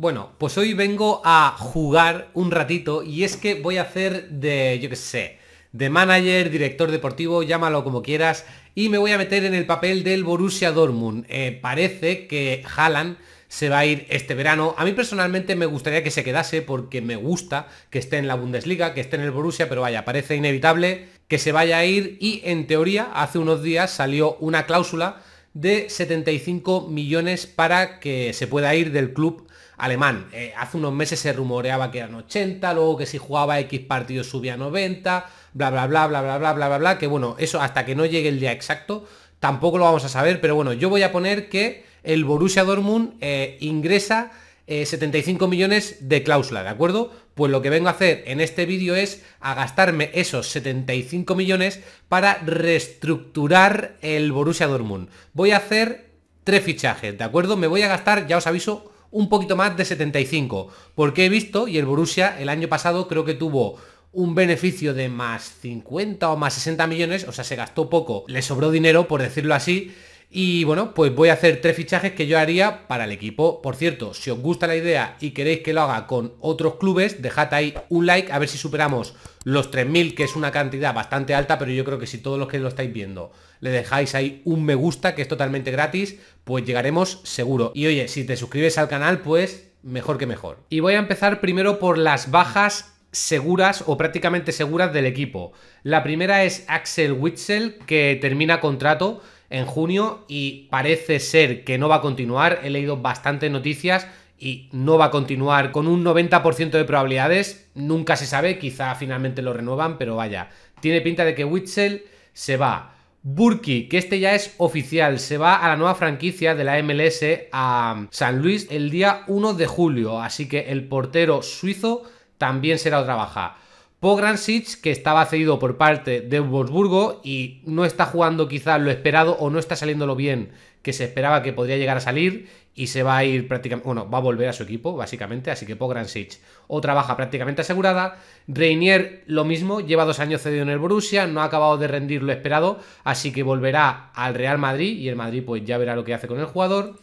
Bueno, pues hoy vengo a jugar un ratito y es que voy a hacer de, yo qué sé, de manager, director deportivo, llámalo como quieras, y me voy a meter en el papel del Borussia Dortmund. Eh, parece que Haaland se va a ir este verano. A mí personalmente me gustaría que se quedase porque me gusta que esté en la Bundesliga, que esté en el Borussia, pero vaya, parece inevitable que se vaya a ir y en teoría hace unos días salió una cláusula de 75 millones para que se pueda ir del club alemán. Eh, hace unos meses se rumoreaba que eran 80, luego que si jugaba X partidos subía a 90, bla, bla, bla, bla, bla, bla, bla, bla, bla, que bueno, eso hasta que no llegue el día exacto tampoco lo vamos a saber, pero bueno, yo voy a poner que el Borussia Dortmund eh, ingresa 75 eh, millones de cláusula, ¿de acuerdo? pues lo que vengo a hacer en este vídeo es a gastarme esos 75 millones para reestructurar el Borussia Dortmund. Voy a hacer tres fichajes, ¿de acuerdo? Me voy a gastar, ya os aviso, un poquito más de 75, porque he visto, y el Borussia el año pasado creo que tuvo un beneficio de más 50 o más 60 millones, o sea, se gastó poco, le sobró dinero, por decirlo así, y bueno, pues voy a hacer tres fichajes que yo haría para el equipo. Por cierto, si os gusta la idea y queréis que lo haga con otros clubes, dejad ahí un like a ver si superamos los 3.000, que es una cantidad bastante alta, pero yo creo que si todos los que lo estáis viendo le dejáis ahí un me gusta, que es totalmente gratis, pues llegaremos seguro. Y oye, si te suscribes al canal, pues mejor que mejor. Y voy a empezar primero por las bajas seguras o prácticamente seguras del equipo. La primera es Axel Witzel, que termina contrato en junio y parece ser que no va a continuar. He leído bastantes noticias y no va a continuar con un 90% de probabilidades. Nunca se sabe, quizá finalmente lo renuevan, pero vaya. Tiene pinta de que Witzel se va. Burki, que este ya es oficial, se va a la nueva franquicia de la MLS a San Luis el día 1 de julio, así que el portero suizo también será otra baja. Pogransich que estaba cedido por parte de Wolfsburgo y no está jugando quizás lo esperado o no está saliendo lo bien que se esperaba que podría llegar a salir y se va a ir prácticamente, bueno, va a volver a su equipo básicamente, así que Pogransich otra baja prácticamente asegurada, Reinier lo mismo, lleva dos años cedido en el Borussia, no ha acabado de rendir lo esperado, así que volverá al Real Madrid y el Madrid pues ya verá lo que hace con el jugador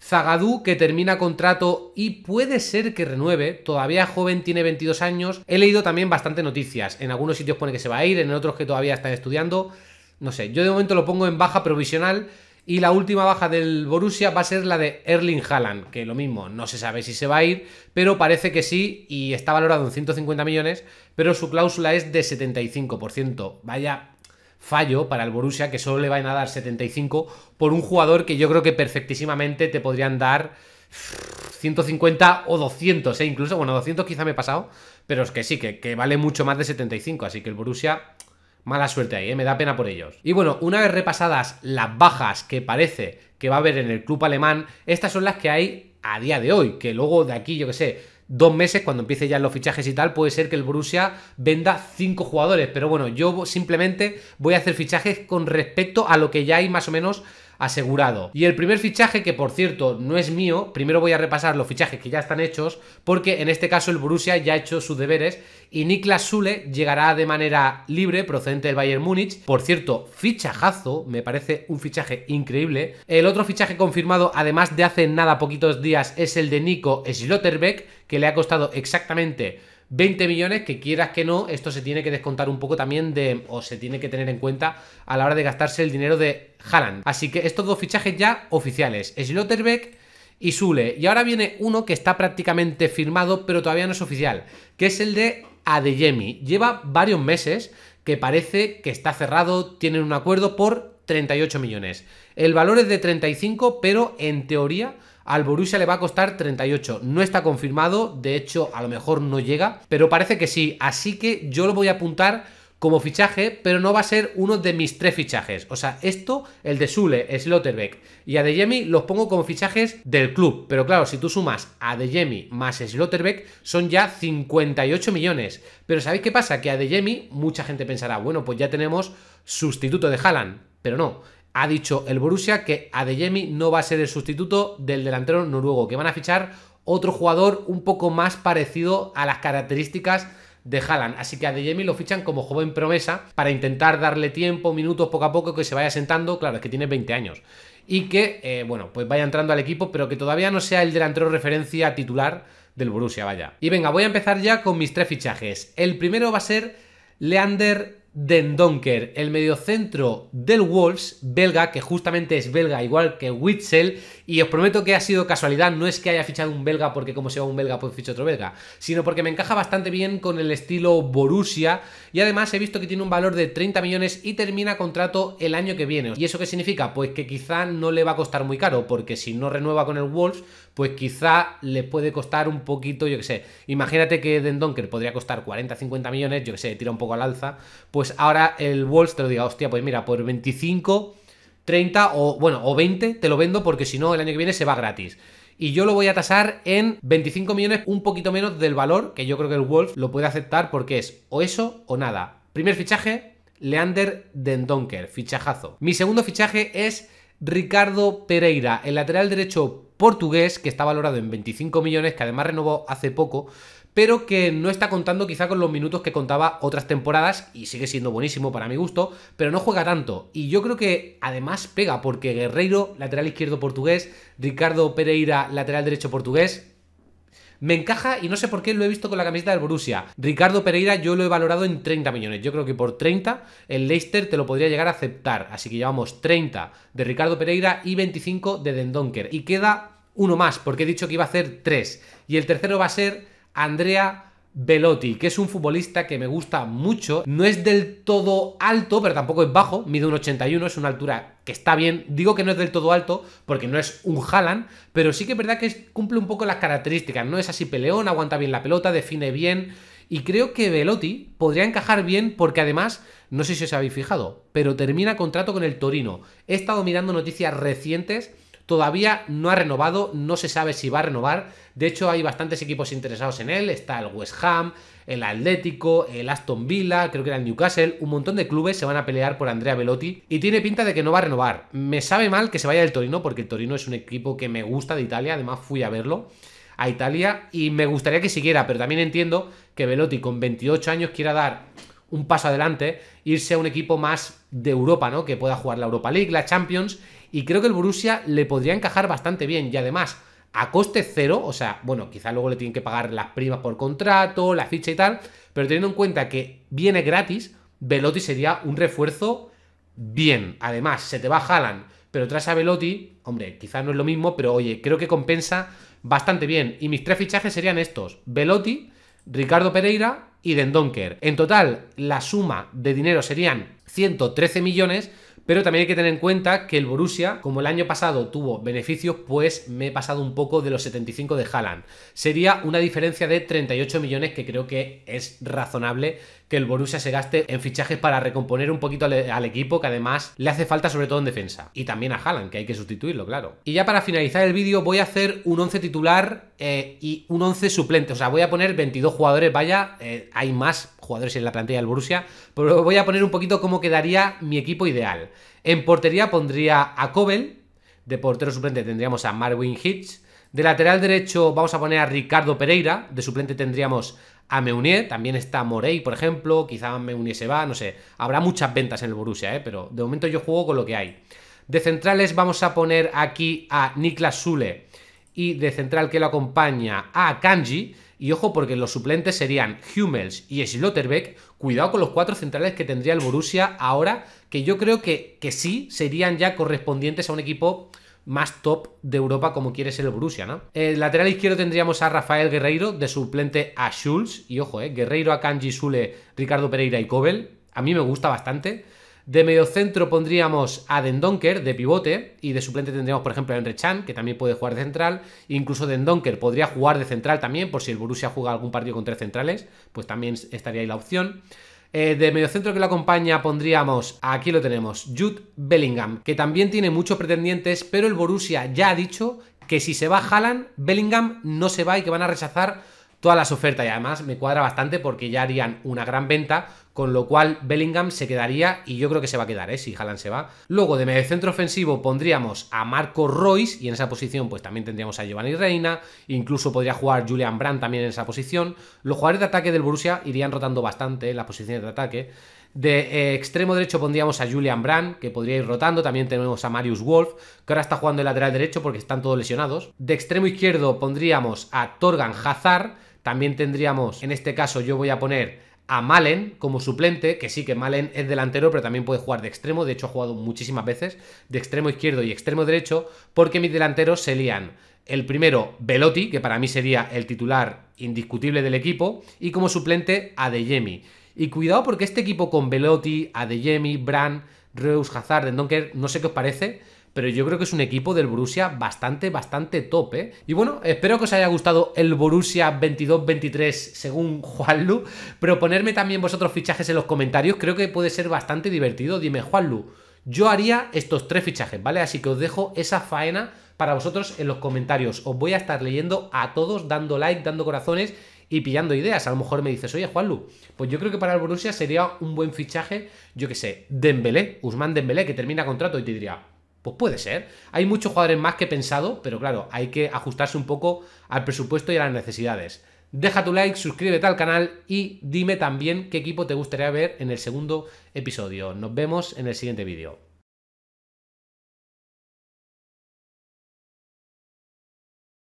zagadú que termina contrato y puede ser que renueve, todavía joven, tiene 22 años. He leído también bastante noticias. En algunos sitios pone que se va a ir, en otros que todavía está estudiando. No sé, yo de momento lo pongo en baja provisional. Y la última baja del Borussia va a ser la de Erling Haaland, que lo mismo, no se sabe si se va a ir, pero parece que sí y está valorado en 150 millones, pero su cláusula es de 75%. Vaya fallo para el Borussia, que solo le van a dar 75 por un jugador que yo creo que perfectísimamente te podrían dar 150 o 200, e ¿eh? incluso, bueno, 200 quizá me he pasado, pero es que sí, que, vale mucho más de 75, así que el Borussia Mala suerte ahí, ¿eh? me da pena por ellos. Y bueno, una vez repasadas las bajas que parece que va a haber en el club alemán, estas son las que hay a día de hoy, que luego de aquí, yo que sé, dos meses, cuando empiece ya los fichajes y tal, puede ser que el Borussia venda cinco jugadores. Pero bueno, yo simplemente voy a hacer fichajes con respecto a lo que ya hay más o menos asegurado. Y el primer fichaje, que por cierto no es mío, primero voy a repasar los fichajes que ya están hechos, porque en este caso el Borussia ya ha hecho sus deberes y Niklas Sule llegará de manera libre procedente del Bayern Múnich. Por cierto, fichajazo, me parece un fichaje increíble. El otro fichaje confirmado, además de hace nada poquitos días, es el de Nico Schlotterbeck que le ha costado exactamente 20 millones que quieras que no, esto se tiene que descontar un poco también de, o se tiene que tener en cuenta a la hora de gastarse el dinero de Haaland. Así que estos dos fichajes ya oficiales, Slotterbeck y Sule. Y ahora viene uno que está prácticamente firmado, pero todavía no es oficial, que es el de Adeyemi. Lleva varios meses que parece que está cerrado, tienen un acuerdo por 38 millones. El valor es de 35, pero en teoría al Borussia le va a costar 38. No está confirmado, de hecho a lo mejor no llega, pero parece que sí. Así que yo lo voy a apuntar como fichaje, pero no va a ser uno de mis tres fichajes. O sea, esto, el de Sule, Slotterbeck y a Adeyemi los pongo como fichajes del club. Pero claro, si tú sumas a Adeyemi más Slotterbeck, son ya 58 millones. Pero ¿sabéis qué pasa? Que a Adeyemi mucha gente pensará, bueno, pues ya tenemos sustituto de Haaland. Pero no, ha dicho el Borussia que Adeyemi no va a ser el sustituto del delantero noruego, que van a fichar otro jugador un poco más parecido a las características de Haaland. Así que a Adeyemi lo fichan como joven promesa para intentar darle tiempo, minutos poco a poco, que se vaya sentando. Claro, es que tiene 20 años. Y que, eh, bueno, pues vaya entrando al equipo, pero que todavía no sea el delantero referencia titular del Borussia, vaya. Y venga, voy a empezar ya con mis tres fichajes. El primero va a ser Leander Dendonker, el mediocentro del Wolves, belga, que justamente es belga, igual que Witzel, y os prometo que ha sido casualidad, no es que haya fichado un belga porque como se va un belga pues ficho otro belga, sino porque me encaja bastante bien con el estilo Borussia, y además he visto que tiene un valor de 30 millones y termina contrato el año que viene. ¿Y eso qué significa? Pues que quizá no le va a costar muy caro, porque si no renueva con el Wolves, pues quizá le puede costar un poquito, yo que sé, imagínate que Dendonker podría costar 40-50 millones, yo que sé, tira un poco al alza, pues pues ahora el Wolves te lo diga, hostia, pues mira, por 25, 30 o bueno, o 20 te lo vendo porque si no el año que viene se va gratis. Y yo lo voy a tasar en 25 millones, un poquito menos del valor, que yo creo que el Wolf lo puede aceptar porque es o eso o nada. Primer fichaje, Leander Dendonker, fichajazo. Mi segundo fichaje es Ricardo Pereira, el lateral derecho portugués, que está valorado en 25 millones, que además renovó hace poco, pero que no está contando quizá con los minutos que contaba otras temporadas y sigue siendo buenísimo para mi gusto, pero no juega tanto. Y yo creo que además pega porque Guerreiro, lateral izquierdo portugués, Ricardo Pereira, lateral derecho portugués, me encaja y no sé por qué lo he visto con la camiseta del Borussia. Ricardo Pereira yo lo he valorado en 30 millones. Yo creo que por 30 el Leicester te lo podría llegar a aceptar. Así que llevamos 30 de Ricardo Pereira y 25 de Dendonker. Y queda uno más, porque he dicho que iba a hacer tres. Y el tercero va a ser Andrea Velotti, que es un futbolista que me gusta mucho. No es del todo alto, pero tampoco es bajo. Mide un 81, es una altura que está bien. Digo que no es del todo alto porque no es un Haaland, pero sí que es verdad que cumple un poco las características. No es así peleón, aguanta bien la pelota, define bien. Y creo que Velotti podría encajar bien porque además, no sé si os habéis fijado, pero termina contrato con el Torino. He estado mirando noticias recientes Todavía no ha renovado, no se sabe si va a renovar. De hecho, hay bastantes equipos interesados en él. Está el West Ham, el Atlético, el Aston Villa, creo que era el Newcastle. Un montón de clubes se van a pelear por Andrea Velotti y tiene pinta de que no va a renovar. Me sabe mal que se vaya del Torino porque el Torino es un equipo que me gusta de Italia. Además, fui a verlo a Italia y me gustaría que siguiera, pero también entiendo que Velotti con 28 años quiera dar un paso adelante, irse a un equipo más de Europa, ¿no? Que pueda jugar la Europa League, la Champions, y creo que el Borussia le podría encajar bastante bien, y además, a coste cero, o sea, bueno, quizá luego le tienen que pagar las primas por contrato, la ficha y tal, pero teniendo en cuenta que viene gratis, Velotti sería un refuerzo bien. Además, se te va Haaland, pero tras a Velotti, hombre, quizá no es lo mismo, pero oye, creo que compensa bastante bien. Y mis tres fichajes serían estos, Velotti, Ricardo Pereira y Donker. En total, la suma de dinero serían 113 millones, pero también hay que tener en cuenta que el Borussia, como el año pasado tuvo beneficios, pues me he pasado un poco de los 75 de Haaland. Sería una diferencia de 38 millones que creo que es razonable que el Borussia se gaste en fichajes para recomponer un poquito al, equipo, que además le hace falta sobre todo en defensa. Y también a Haaland, que hay que sustituirlo, claro. Y ya para finalizar el vídeo voy a hacer un 11 titular eh, y un 11 suplente. O sea, voy a poner 22 jugadores, vaya, eh, hay más jugadores en la plantilla del Borussia, pero voy a poner un poquito cómo quedaría mi equipo ideal. En portería pondría a Kobel, de portero suplente tendríamos a Marwin Hitch, de lateral derecho vamos a poner a Ricardo Pereira. De suplente tendríamos a Meunier, también está Morey, por ejemplo, quizá Meunier se va, no sé. Habrá muchas ventas en el Borussia, ¿eh? pero de momento yo juego con lo que hay. De centrales vamos a poner aquí a Niklas Sule y de central que lo acompaña a Kanji. Y ojo, porque los suplentes serían Hummels y Schlotterbeck. Cuidado con los cuatro centrales que tendría el Borussia ahora, que yo creo que, que sí serían ya correspondientes a un equipo más top de Europa como quiere ser el Borussia, ¿no? El lateral izquierdo tendríamos a Rafael Guerreiro, de suplente a Schulz, y ojo, eh, Guerreiro a Kanji Sule, Ricardo Pereira y Kobel, a mí me gusta bastante. De mediocentro pondríamos a Dendonker de pivote y de suplente tendríamos, por ejemplo, a Enrechan Chan, que también puede jugar de central. Incluso Dendonker podría jugar de central también, por si el Borussia juega algún partido con tres centrales, pues también estaría ahí la opción. Eh, de mediocentro que lo acompaña pondríamos, aquí lo tenemos, Jude Bellingham, que también tiene muchos pretendientes, pero el Borussia ya ha dicho que si se va Haaland, Bellingham no se va y que van a rechazar todas las ofertas. Y además me cuadra bastante porque ya harían una gran venta con lo cual Bellingham se quedaría y yo creo que se va a quedar, ¿eh? si Haaland se va. Luego de centro ofensivo pondríamos a Marco Royce y en esa posición pues también tendríamos a Giovanni Reina, incluso podría jugar Julian Brandt también en esa posición. Los jugadores de ataque del Borussia irían rotando bastante en ¿eh? las posiciones de ataque. De eh, extremo derecho pondríamos a Julian Brand, que podría ir rotando. También tenemos a Marius Wolf, que ahora está jugando el lateral derecho porque están todos lesionados. De extremo izquierdo pondríamos a Torgan Hazard. También tendríamos, en este caso yo voy a poner a Malen como suplente, que sí que Malen es delantero, pero también puede jugar de extremo, de hecho ha jugado muchísimas veces, de extremo izquierdo y extremo derecho, porque mis delanteros se El primero, Velotti, que para mí sería el titular indiscutible del equipo, y como suplente, Adeyemi. Y cuidado porque este equipo con Velotti, Adeyemi, Bran, Reus, Hazard, Donker, no sé qué os parece, pero yo creo que es un equipo del Borussia bastante, bastante tope. ¿eh? Y bueno, espero que os haya gustado el Borussia 22-23 según Juanlu. Proponerme también vosotros fichajes en los comentarios, creo que puede ser bastante divertido. Dime, Juanlu, yo haría estos tres fichajes, ¿vale? Así que os dejo esa faena para vosotros en los comentarios. Os voy a estar leyendo a todos, dando like, dando corazones y pillando ideas. A lo mejor me dices, oye, Juanlu, pues yo creo que para el Borussia sería un buen fichaje, yo qué sé, Dembélé, Usman Dembélé, que termina contrato y te diría, pues puede ser. Hay muchos jugadores más que pensado, pero claro, hay que ajustarse un poco al presupuesto y a las necesidades. Deja tu like, suscríbete al canal y dime también qué equipo te gustaría ver en el segundo episodio. Nos vemos en el siguiente vídeo.